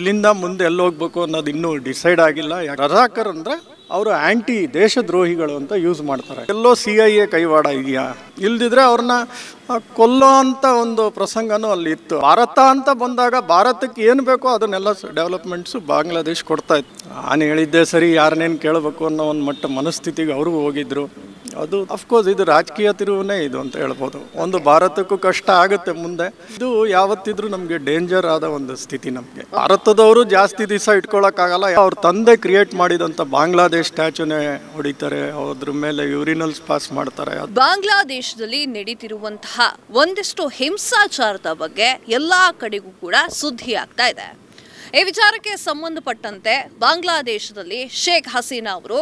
ಇಲ್ಲಿಂದ ಮುಂದೆ ಎಲ್ಲಿ ಹೋಗ್ಬೇಕು ಅನ್ನೋದು ಇನ್ನೂ ಡಿಸೈಡ್ ಆಗಿಲ್ಲ ರಜಾಕರ್ ಅಂದ್ರೆ ಅವರು ಆಂಟಿ ದೇಶದ್ರೋಹಿಗಳು ಅಂತ ಯೂಸ್ ಮಾಡ್ತಾರೆ ಎಲ್ಲೋ ಸಿ ಐ ಎ ಕೈವಾಡ ಇದೆಯಾ ಇಲ್ದಿದ್ರೆ ಅವ್ರನ್ನ ಕೊಲ್ಲೋ ಅಂತ ಒಂದು ಪ್ರಸಂಗನೂ ಅಲ್ಲಿ ಇತ್ತು ಭಾರತ ಅಂತ ಬಂದಾಗ ಭಾರತಕ್ಕೆ ಏನು ಬೇಕೋ ಅದನ್ನೆಲ್ಲ ಡೆವಲಪ್ಮೆಂಟ್ಸು ಬಾಂಗ್ಲಾದೇಶ್ ಕೊಡ್ತಾ ಇತ್ತು ನಾನು ಹೇಳಿದ್ದೆ ಸರಿ ಯಾರನ್ನೇನು ಕೇಳಬೇಕು ಅನ್ನೋ ಒಂದು ಮಟ್ಟ ಮನಸ್ಥಿತಿಗೆ ಅವ್ರಿಗೂ ಹೋಗಿದ್ರು ಅದು ಅಫ್ಕೋರ್ಸ್ ಇದು ರಾಜಕೀಯ ತಿರುವನೇ ಇದು ಅಂತ ಹೇಳ್ಬೋದು ಒಂದು ಭಾರತಕ್ಕೂ ಕಷ್ಟ ಆಗುತ್ತೆ ಮುಂದೆ ಇದು ಯಾವತ್ತಿದ್ರೂ ನಮಗೆ ಡೇಂಜರ್ ಆದ ಒಂದು ಸ್ಥಿತಿ ನಮಗೆ ಭಾರತದವರು ಜಾಸ್ತಿ ದಿವಸ ಇಟ್ಕೊಳ್ಳೋಕ್ಕಾಗಲ್ಲ ಅವ್ರ ತಂದೆ ಕ್ರಿಯೇಟ್ ಮಾಡಿದಂಥ ಬಾಂಗ್ಲಾದೇಶ್ ಸ್ಟ್ಯಾಚುನೇ ಹೊಡಿತಾರೆ ಅದ್ರ ಮೇಲೆ ಯೂರಿನಲ್ಸ್ ಪಾಸ್ ಮಾಡ್ತಾರೆ ಬಾಂಗ್ಲಾದೇಶದಲ್ಲಿ ನಡೀತಿರುವಂತಹ ಒಂದಿಷ್ಟು ಹಿಂಸಾಚಾರದ ಬಗ್ಗೆ ಎಲ್ಲಾ ಕಡೆಗೂ ಕೂಡ ಸುದ್ದಿ ಆಗ್ತಾ ಇದೆ ಈ ವಿಚಾರಕ್ಕೆ ಸಂಬಂಧಪಟ್ಟಂತೆ ಬಾಂಗ್ಲಾದೇಶದಲ್ಲಿ ಶೇಖ್ ಹಸೀನಾ ಅವರು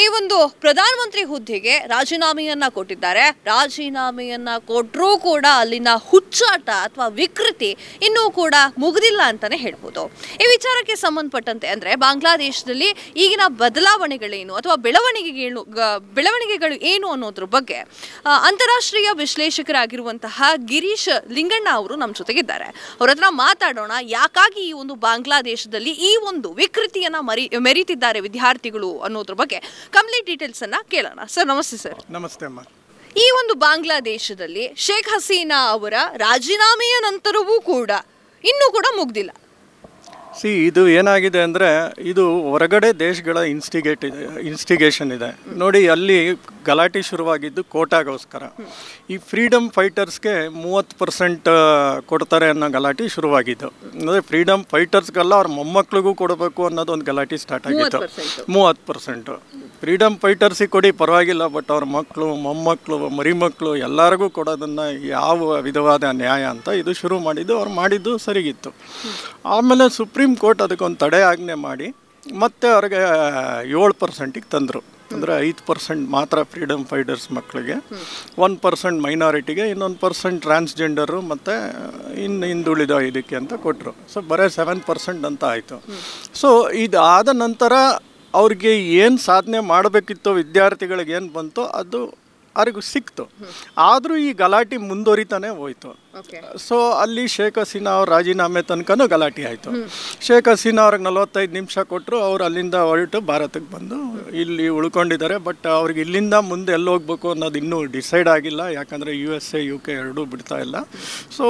ಈ ಒಂದು ಪ್ರಧಾನಮಂತ್ರಿ ಹುದ್ದೆಗೆ ರಾಜೀನಾಮೆಯನ್ನ ಕೊಟ್ಟಿದ್ದಾರೆ ರಾಜೀನಾಮೆಯನ್ನ ಕೊಟ್ಟರೂ ಕೂಡ ಅಲ್ಲಿನ ಹುಚ್ಚಾಟ ಅಥವಾ ವಿಕೃತಿ ಇನ್ನೂ ಕೂಡ ಮುಗಿದಿಲ್ಲ ಅಂತಾನೆ ಹೇಳ್ಬೋದು ಈ ವಿಚಾರಕ್ಕೆ ಸಂಬಂಧಪಟ್ಟಂತೆ ಅಂದ್ರೆ ಬಾಂಗ್ಲಾದೇಶದಲ್ಲಿ ಈಗಿನ ಬದಲಾವಣೆಗಳೇನು ಅಥವಾ ಬೆಳವಣಿಗೆಗಳು ಬೆಳವಣಿಗೆಗಳು ಏನು ಅನ್ನೋದ್ರ ಬಗ್ಗೆ ಅಂತಾರಾಷ್ಟ್ರೀಯ ವಿಶ್ಲೇಷಕರಾಗಿರುವಂತಹ ಗಿರೀಶ್ ಲಿಂಗಣ್ಣ ಅವರು ನಮ್ಮ ಜೊತೆಗಿದ್ದಾರೆ ಅವ್ರ ಹತ್ರ ಮಾತಾಡೋಣ ಯಾಕಾಗಿ ಈ ಒಂದು ಬಾಂಗ್ಲಾದೇಶದಲ್ಲಿ ಈ ಒಂದು ವಿಕೃತಿಯನ್ನ ಮರಿ ಮೆರೀತಿದ್ದಾರೆ ವಿದ್ಯಾರ್ಥಿಗಳು ಅನ್ನೋದ್ರ ಬಗ್ಗೆ ಕಂಪ್ಲೀಟ್ ಡೀಟೇಲ್ಸನ್ನು ಕೇಳೋಣ ಸರ್ ನಮಸ್ತೆ ಸರ್ ನಮಸ್ತೆ ಅಮ್ಮ ಈ ಒಂದು ಬಾಂಗ್ಲಾದೇಶದಲ್ಲಿ ಶೇಖ್ ಹಸೀನಾ ಅವರ ರಾಜೀನಾಮೆಯ ನಂತರವೂ ಕೂಡ ಇನ್ನೂ ಕೂಡ ಮುಗ್ದಿಲ್ಲ ಸಿ ಇದು ಏನಾಗಿದೆ ಅಂದರೆ ಇದು ಹೊರಗಡೆ ದೇಶಗಳ ಇನ್ಸ್ಟಿಗೇಟ್ ಇದೆ ಇನ್ಸ್ಟಿಗೇಷನ್ ಇದೆ ನೋಡಿ ಅಲ್ಲಿ ಗಲಾಟೆ ಶುರುವಾಗಿದ್ದು ಕೋಟಾಗೋಸ್ಕರ ಈ ಫ್ರೀಡಮ್ ಫೈಟರ್ಸ್ಗೆ ಮೂವತ್ತು ಪರ್ಸೆಂಟ್ ಕೊಡ್ತಾರೆ ಅನ್ನೋ ಗಲಾಟೆ ಶುರುವಾಗಿದ್ದು ಅಂದರೆ ಫ್ರೀಡಮ್ ಫೈಟರ್ಸ್ಗೆಲ್ಲ ಅವ್ರ ಮೊಮ್ಮಕ್ಳಿಗೂ ಕೊಡಬೇಕು ಅನ್ನೋದು ಒಂದು ಗಲಾಟೆ ಸ್ಟಾರ್ಟ್ ಆಗಿತ್ತು ಮೂವತ್ತು ಪರ್ಸೆಂಟು ಫ್ರೀಡಮ್ ಫೈಟರ್ಸಿಗೆ ಕೊಡಿ ಪರವಾಗಿಲ್ಲ ಬಟ್ ಅವ್ರ ಮಕ್ಕಳು ಮೊಮ್ಮಕ್ಕಳು ಮರಿಮಕ್ಕಳು ಎಲ್ಲರಿಗೂ ಕೊಡೋದನ್ನು ಯಾವ ವಿಧವಾದ ನ್ಯಾಯ ಅಂತ ಇದು ಶುರು ಮಾಡಿದ್ದು ಅವ್ರು ಮಾಡಿದ್ದು ಸರಿಗಿತ್ತು ಆಮೇಲೆ ಸುಪ್ರೀಂ ಕೋರ್ಟ್ ಅದಕ್ಕೊಂದು ತಡೆ ಆಜ್ಞೆ ಮಾಡಿ ಮತ್ತೆ ಅವ್ರಿಗೆ ಏಳು ಪರ್ಸೆಂಟಿಗೆ ತಂದರು ಅಂದರೆ ಐದು ಪರ್ಸೆಂಟ್ ಮಾತ್ರ ಫ್ರೀಡಮ್ ಫೈಟರ್ಸ್ ಮಕ್ಕಳಿಗೆ ಒನ್ ಪರ್ಸೆಂಟ್ ಮೈನಾರಿಟಿಗೆ ಇನ್ನೊಂದು ಪರ್ಸೆಂಟ್ ಟ್ರಾನ್ಸ್ಜೆಂಡರು ಮತ್ತು ಇನ್ನು ಹಿಂದುಳಿದ ಇದಕ್ಕೆ ಅಂತ ಕೊಟ್ಟರು ಸೊ ಬರೇ ಸೆವೆನ್ ಪರ್ಸೆಂಟ್ ಅಂತ ಆಯಿತು ಸೊ ಇದಾದ ನಂತರ ಅವ್ರಿಗೆ ಏನು ಸಾಧನೆ ಮಾಡಬೇಕಿತ್ತು ವಿದ್ಯಾರ್ಥಿಗಳಿಗೆ ಏನು ಬಂತೋ ಅದು ಅವರಿಗೂ ಸಿಕ್ತು ಆದರೂ ಈ ಗಲಾಟೆ ಮುಂದುವರಿತಾನೆ ಹೋಯ್ತು ಸೊ ಅಲ್ಲಿ ಶೇಖ್ ಹಸೀನಾ ಅವ್ರ ರಾಜೀನಾಮೆ ತನಕನೂ ಗಲಾಟೆ ಆಯಿತು ಶೇಖ್ ಹಸೀನಾ ಅವ್ರಿಗೆ ನಲವತ್ತೈದು ನಿಮಿಷ ಕೊಟ್ಟರು ಅವ್ರು ಅಲ್ಲಿಂದ ಹೊರಟು ಭಾರತಕ್ಕೆ ಬಂದು ಇಲ್ಲಿ ಉಳ್ಕೊಂಡಿದ್ದಾರೆ ಬಟ್ ಅವ್ರಿಗೆ ಇಲ್ಲಿಂದ ಮುಂದೆ ಎಲ್ಲಿ ಹೋಗ್ಬೇಕು ಅನ್ನೋದು ಇನ್ನೂ ಡಿಸೈಡ್ ಆಗಿಲ್ಲ ಯಾಕಂದರೆ U S A U K ಎರಡೂ ಬಿಡ್ತಾ ಇಲ್ಲ ಸೊ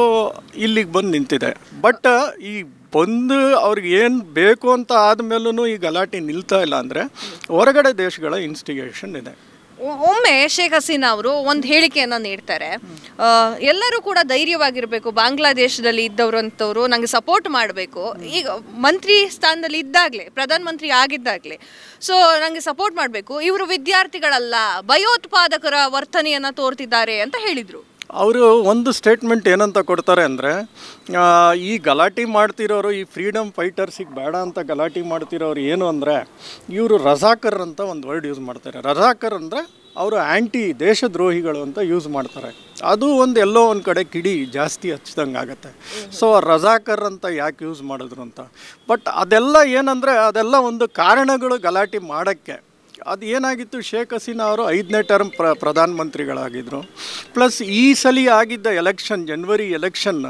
ಇಲ್ಲಿಗೆ ಬಂದು ನಿಂತಿದೆ ಬಟ್ ಈ ಬಂದು ಅವ್ರಿಗೆ ಏನು ಬೇಕು ಅಂತ ಆದಮೇಲೂ ಈ ಗಲಾಟೆ ನಿಲ್ತಾ ಇಲ್ಲ ಅಂದರೆ ಹೊರಗಡೆ ದೇಶಗಳ ಇನ್ಸ್ಟಿಗೇಷನ್ ಇದೆ ಒಮ್ಮೆ ಶೇಖ್ ಹಸೀನಾ ಅವರು ಒಂದು ಹೇಳಿಕೆಯನ್ನು ನೀಡ್ತಾರೆ ಎಲ್ಲರೂ ಕೂಡ ಧೈರ್ಯವಾಗಿರಬೇಕು ಬಾಂಗ್ಲಾದೇಶದಲ್ಲಿ ಇದ್ದವರು ಅಂಥವ್ರು ನನಗೆ ಸಪೋರ್ಟ್ ಮಾಡಬೇಕು ಈಗ ಮಂತ್ರಿ ಸ್ಥಾನದಲ್ಲಿ ಇದ್ದಾಗಲೇ ಪ್ರಧಾನಮಂತ್ರಿ ಆಗಿದ್ದಾಗಲೇ ಸೊ ನನಗೆ ಸಪೋರ್ಟ್ ಮಾಡಬೇಕು ಇವರು ವಿದ್ಯಾರ್ಥಿಗಳಲ್ಲ ಭಯೋತ್ಪಾದಕರ ವರ್ತನೆಯನ್ನು ತೋರ್ತಿದ್ದಾರೆ ಅಂತ ಹೇಳಿದರು ಅವರು ಒಂದು ಸ್ಟೇಟ್ಮೆಂಟ್ ಏನಂತ ಕೊಡ್ತಾರೆ ಅಂದರೆ ಈ ಗಲಾಟೆ ಮಾಡ್ತಿರೋರು ಈ ಫ್ರೀಡಮ್ ಫೈಟರ್ಸಿಗೆ ಬೇಡ ಅಂತ ಗಲಾಟೆ ಮಾಡ್ತಿರೋರು ಏನು ಅಂದರೆ ಇವರು ರಜಾಕರ್ ಅಂತ ಒಂದು ವರ್ಡ್ ಯೂಸ್ ಮಾಡ್ತಾರೆ ರಜಾಕರ್ ಅಂದರೆ ಅವರು ಆ್ಯಂಟಿ ದೇಶದ್ರೋಹಿಗಳು ಅಂತ ಯೂಸ್ ಮಾಡ್ತಾರೆ ಅದು ಒಂದು ಎಲ್ಲೋ ಒಂದು ಕಡೆ ಕಿಡಿ ಜಾಸ್ತಿ ಹಚ್ಚಿದಂಗೆ ಆಗುತ್ತೆ ಸೊ ರಜಾಕರ್ ಅಂತ ಯಾಕೆ ಯೂಸ್ ಮಾಡಿದ್ರು ಅಂತ ಬಟ್ ಅದೆಲ್ಲ ಏನಂದರೆ ಅದೆಲ್ಲ ಒಂದು ಕಾರಣಗಳು ಗಲಾಟೆ ಮಾಡೋಕ್ಕೆ ಅದು ಏನಾಗಿತ್ತು ಶೇಖ್ ಹಸೀನಾ ಅವರು ಐದನೇ ಟರ್ಮ್ ಪ್ರ ಪ್ರಧಾನಮಂತ್ರಿಗಳಾಗಿದ್ದರು ಪ್ಲಸ್ ಈ ಸಲ ಆಗಿದ್ದ ಎಲೆಕ್ಷನ್ ಜನ್ವರಿ ಎಲೆಕ್ಷನ್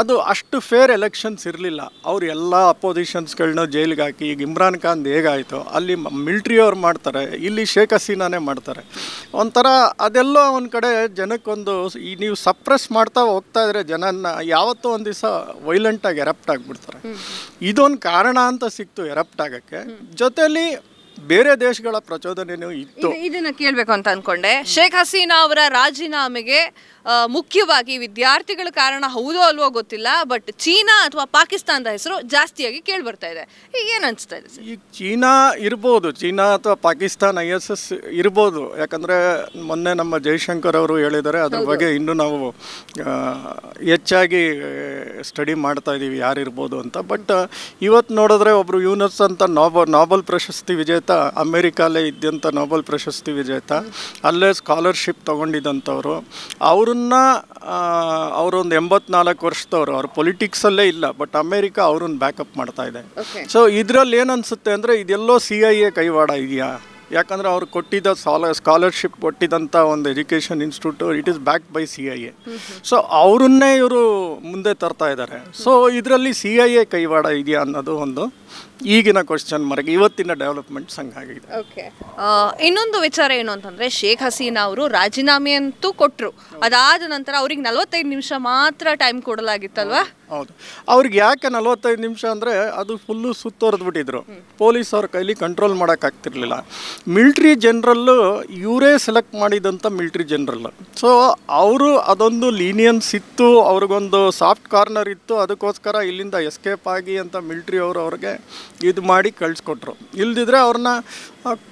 ಅದು ಅಷ್ಟು ಫೇರ್ ಎಲೆಕ್ಷನ್ಸ್ ಇರಲಿಲ್ಲ ಅವರು ಎಲ್ಲ ಅಪೋಸಿಷನ್ಸ್ಗಳನ್ನ ಜೈಲಿಗೆ ಹಾಕಿ ಈಗ ಇಮ್ರಾನ್ ಖಾನ್ ಹೇಗಾಯಿತು ಅಲ್ಲಿ ಮಿಲ್ಟ್ರಿಯವ್ರು ಮಾಡ್ತಾರೆ ಇಲ್ಲಿ ಶೇಖ್ ಹಸೀನಾನೇ ಮಾಡ್ತಾರೆ ಒಂಥರ ಅದೆಲ್ಲೋ ಒಂದು ಕಡೆ ಜನಕ್ಕೊಂದು ಈ ನೀವು ಸಪ್ರೆಸ್ ಮಾಡ್ತಾ ಹೋಗ್ತಾ ಇದ್ರೆ ಜನನ ಯಾವತ್ತೂ ಒಂದು ದಿವಸ ವೈಲೆಂಟಾಗಿ ಎರಪ್ಟ್ ಆಗಿಬಿಡ್ತಾರೆ ಇದೊಂದು ಕಾರಣ ಅಂತ ಸಿಕ್ತು ಎರಪ್ಟ್ ಆಗೋಕ್ಕೆ ಜೊತೆಯಲ್ಲಿ ಬೇರೆ ದೇಶಗಳ ಪ್ರಚೋದನೆ ಇತ್ತು ಇದನ್ನ ಕೇಳಬೇಕು ಅಂತ ಅನ್ಕೊಂಡೆ ಶೇಖ್ ಹಸೀನಾ ಅವರ ರಾಜೀನಾಮೆಗೆ ಮುಖ್ಯವಾಗಿ ವಿದ್ಯಾರ್ಥಿಗಳ ಕಾರಣ ಹೌದೋ ಅಲ್ವೋ ಗೊತ್ತಿಲ್ಲ ಬಟ್ ಚೀನಾ ಅಥವಾ ಪಾಕಿಸ್ತಾನದ ಹೆಸರು ಜಾಸ್ತಿಯಾಗಿ ಕೇಳಿ ಬರ್ತಾ ಇದೆ ಈಗ ಏನು ಅನಿಸ್ತಾ ಇದೆ ಈಗ ಚೀನಾ ಇರ್ಬೋದು ಚೀನಾ ಅಥವಾ ಪಾಕಿಸ್ತಾನ ಐ ಎಸ್ ಎಸ್ ಇರ್ಬೋದು ಯಾಕಂದರೆ ಮೊನ್ನೆ ನಮ್ಮ ಜೈಶಂಕರ್ ಅವರು ಹೇಳಿದ್ದಾರೆ ಅದ್ರ ಬಗ್ಗೆ ಇನ್ನೂ ನಾವು ಹೆಚ್ಚಾಗಿ ಸ್ಟಡಿ ಮಾಡ್ತಾ ಇದ್ದೀವಿ ಯಾರಿರ್ಬೋದು ಅಂತ ಬಟ್ ಇವತ್ತು ನೋಡಿದ್ರೆ ಒಬ್ರು ಯೂನಸ್ ಅಂತ ನೋಬಲ್ ನೋಬಲ್ ಪ್ರಶಸ್ತಿ ವಿಜೇತ ಅಮೇರಿಕಾಲೇ ಇದ್ದಂಥ ನೋಬಲ್ ಪ್ರಶಸ್ತಿ ವಿಜೇತ ಅಲ್ಲೇ ಸ್ಕಾಲರ್ಶಿಪ್ ತೊಗೊಂಡಿದ್ದಂಥವ್ರು ಅವರು ಅವ್ರನ್ನ ಅವರೊಂದು ಎಂಬತ್ನಾಲ್ಕು ವರ್ಷದವ್ರು ಅವ್ರ ಪೊಲಿಟಿಕ್ಸಲ್ಲೇ ಇಲ್ಲ ಬಟ್ ಅಮೇರಿಕ ಅವ್ರನ್ನ ಬ್ಯಾಕಪ್ ಮಾಡ್ತಾ ಇದೆ ಸೊ ಇದರಲ್ಲಿ ಏನನ್ಸುತ್ತೆ ಅಂದರೆ ಇದೆಲ್ಲೋ ಸಿ ಐ ಎ ಕೈವಾಡ ಇದೆಯಾ ಯಾಕಂದರೆ ಅವ್ರು ಕೊಟ್ಟಿದ್ದ ಸಾಲ ಸ್ಕಾಲರ್ಶಿಪ್ ಕೊಟ್ಟಿದ್ದಂಥ ಒಂದು education institute it is back by C I A so ಅವರನ್ನೇ ಇವರು ಮುಂದೆ ತರ್ತಾ ಇದ್ದಾರೆ ಸೊ ಇದರಲ್ಲಿ ಸಿ ಐ ಎ ಕೈವಾಡ ಇದೆಯಾ ಅನ್ನೋದು ಒಂದು ಈಗಿನ ಕ್ವಶನ್ ಮಾರ್ಕ್ ಇವತ್ತಿನ ಡೆವಲಪ್ಮೆಂಟ್ ಸಂಘ ಆಗಿದೆ ಓಕೆ ಇನ್ನೊಂದು ವಿಚಾರ ಏನು ಅಂತಂದ್ರೆ ಶೇಖ್ ಹಸೀನಾ ಅವರು ರಾಜೀನಾಮೆ ಅಂತೂ ಕೊಟ್ಟರು ಅದಾದ ನಂತರ ಅವ್ರಿಗೆ ನಲವತ್ತೈದು ನಿಮಿಷ ಮಾತ್ರ ಟೈಮ್ ಕೊಡಲಾಗಿತ್ತಲ್ವಾ ಹೌದು ಅವ್ರಿಗೆ ಯಾಕೆ ನಲವತ್ತೈದು ನಿಮಿಷ ಅಂದರೆ ಅದು ಫುಲ್ಲು ಸುತ್ತೋರೆದ್ಬಿಟ್ಟಿದ್ರು ಪೊಲೀಸ್ ಅವ್ರ ಕೈಲಿ ಕಂಟ್ರೋಲ್ ಮಾಡೋಕ್ಕಾಗ್ತಿರ್ಲಿಲ್ಲ ಮಿಲ್ಟ್ರಿ ಜನರಲ್ಲು ಇವರೇ ಸೆಲೆಕ್ಟ್ ಮಾಡಿದಂಥ ಮಿಲ್ಟ್ರಿ ಜನರಲ್ಲು ಸೊ ಅವರು ಅದೊಂದು ಲೀನಿಯನ್ಸ್ ಇತ್ತು ಅವ್ರಿಗೊಂದು ಸಾಫ್ಟ್ ಕಾರ್ನರ್ ಇತ್ತು ಅದಕ್ಕೋಸ್ಕರ ಇಲ್ಲಿಂದ ಎಸ್ಕೇಪ್ ಆಗಿ ಅಂತ ಮಿಲ್ಟ್ರಿ ಅವರು ಅವ್ರಿಗೆ ಇದು ಮಾಡಿ ಕಳಿಸ್ಕೊಟ್ರು ಇಲ್ದಿದ್ರೆ ಅವ್ರನ್ನ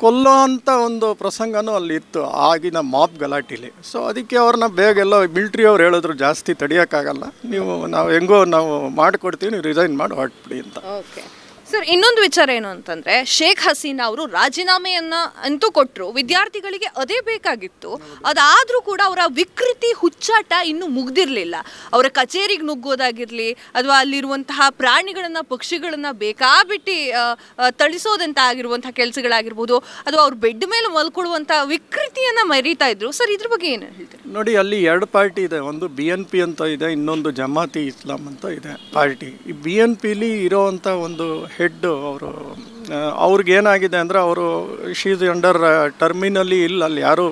ಕೊಲ್ಲೋ ಅಂಥ ಒಂದು ಪ್ರಸಂಗನೂ ಇತ್ತು ಆಗಿನ ಮಾಪ್ ಗಲಾಟೆಲಿ ಸೊ ಅದಕ್ಕೆ ಅವ್ರನ್ನ ಬೇಗ ಎಲ್ಲ ಮಿಲ್ಟ್ರಿ ಅವ್ರು ಹೇಳಿದ್ರು ಜಾಸ್ತಿ ತಡಿಯೋಕ್ಕಾಗಲ್ಲ ನೀವು ನಾವು ಹೆಂಗೋ ನಾವು ಮಾಡಿಕೊಡ್ತೀವಿ ನೀವು ರಿಸೈನ್ ಮಾಡಿ ಹೊರಟ್ಬಿಡಿ ಅಂತ ಓಕೆ ಸರ್ ಇನ್ನೊಂದು ವಿಚಾರ ಏನು ಅಂತಂದ್ರೆ ಶೇಖ್ ಹಸೀನಾ ಅವರು ರಾಜೀನಾಮೆಯನ್ನ ಅಂತೂ ಕೊಟ್ಟರು ವಿದ್ಯಾರ್ಥಿಗಳಿಗೆ ಅದೇ ಬೇಕಾಗಿತ್ತು ಅದಾದ್ರೂ ಕೂಡ ಅವರ ವಿಕೃತಿ ಹುಚ್ಚಾಟ ಇನ್ನೂ ಮುಗ್ದಿರಲಿಲ್ಲ ಅವರ ಕಚೇರಿಗೆ ನುಗ್ಗೋದಾಗಿರ್ಲಿ ಅಥವಾ ಅಲ್ಲಿರುವಂತಹ ಪ್ರಾಣಿಗಳನ್ನು ಪಕ್ಷಿಗಳನ್ನು ಬೇಕಾಬಿಟ್ಟಿ ತಳಿಸೋದಂತ ಆಗಿರುವಂತಹ ಕೆಲಸಗಳಾಗಿರ್ಬೋದು ಅಥವಾ ಅವ್ರ ಬೆಡ್ ಮೇಲೆ ಮಲ್ಕೊಳ್ಳುವಂತಹ ವಿಕೃತಿಯನ್ನ ಮರೀತಾ ಇದ್ರು ಸರ್ ಇದ್ರ ಬಗ್ಗೆ ಏನು ಹೇಳ್ತೀರಿ ನೋಡಿ ಅಲ್ಲಿ ಎರಡು ಪಾರ್ಟಿ ಇದೆ ಒಂದು ಬಿ ಎನ್ ಪಿ ಅಂತ ಇದೆ ಇನ್ನೊಂದು ಜಮಾತಿ ಇಸ್ಲಾಂ ಅಂತ ಇದೆ ಪಾರ್ಟಿ ಈ ಬಿ ಎನ್ ಪಿಲಿ ಇರೋವಂಥ ಒಂದು ಹೆಡ್ಡು ಅವರು ಅವ್ರಿಗೇನಾಗಿದೆ ಅಂದರೆ ಅವರು ಶೀಸ್ ಅಂಡರ್ ಟರ್ಮಿನಲ್ಲಿ ಇಲ್ಲ ಅಲ್ಲಿ ಯಾರೂ